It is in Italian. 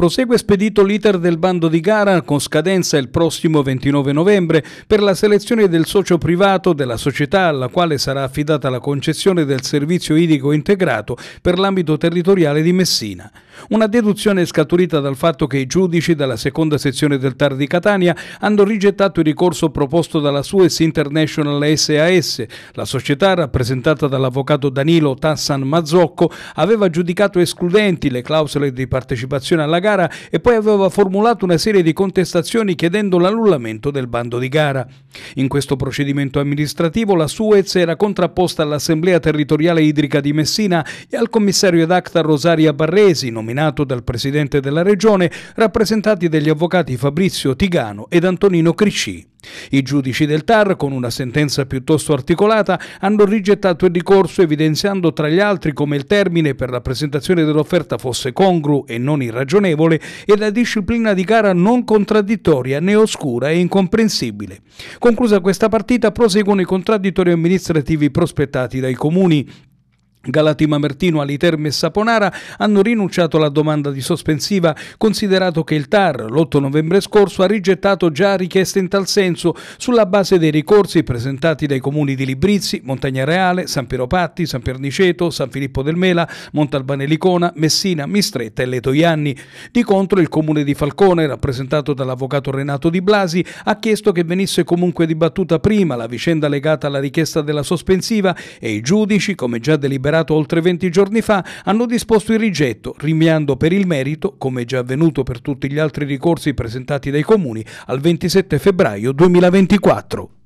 Prosegue spedito l'iter del bando di gara con scadenza il prossimo 29 novembre per la selezione del socio privato della società alla quale sarà affidata la concessione del servizio idrico integrato per l'ambito territoriale di Messina. Una deduzione scaturita dal fatto che i giudici della seconda sezione del TAR di Catania hanno rigettato il ricorso proposto dalla Suez International SAS. La società, rappresentata dall'avvocato Danilo Tassan Mazzocco, aveva giudicato escludenti le clausole di partecipazione alla gara e poi aveva formulato una serie di contestazioni chiedendo l'annullamento del bando di gara. In questo procedimento amministrativo la Suez era contrapposta all'Assemblea Territoriale Idrica di Messina e al commissario ed acta Rosaria Barresi, nominato nominato dal presidente della regione, rappresentati dagli avvocati Fabrizio Tigano ed Antonino Crisci. I giudici del TAR, con una sentenza piuttosto articolata, hanno rigettato il ricorso evidenziando tra gli altri come il termine per la presentazione dell'offerta fosse congruo e non irragionevole e la disciplina di gara non contraddittoria né oscura e incomprensibile. Conclusa questa partita proseguono i contraddittori amministrativi prospettati dai comuni Galatima Martino, Aliterme e Saponara hanno rinunciato alla domanda di sospensiva, considerato che il TAR l'8 novembre scorso ha rigettato già richieste in tal senso sulla base dei ricorsi presentati dai comuni di Librizzi, Montagna Reale, San Piero Patti, San Perniceto, San Filippo del Mela, Montalbane Licona, Messina, Mistretta e Letoianni. Di contro il comune di Falcone, rappresentato dall'avvocato Renato Di Blasi, ha chiesto che venisse comunque dibattuta prima la vicenda legata alla richiesta della sospensiva e i giudici, come già deliberato deliberato oltre 20 giorni fa, hanno disposto il rigetto, rinviando per il merito, come già avvenuto per tutti gli altri ricorsi presentati dai comuni, al 27 febbraio 2024.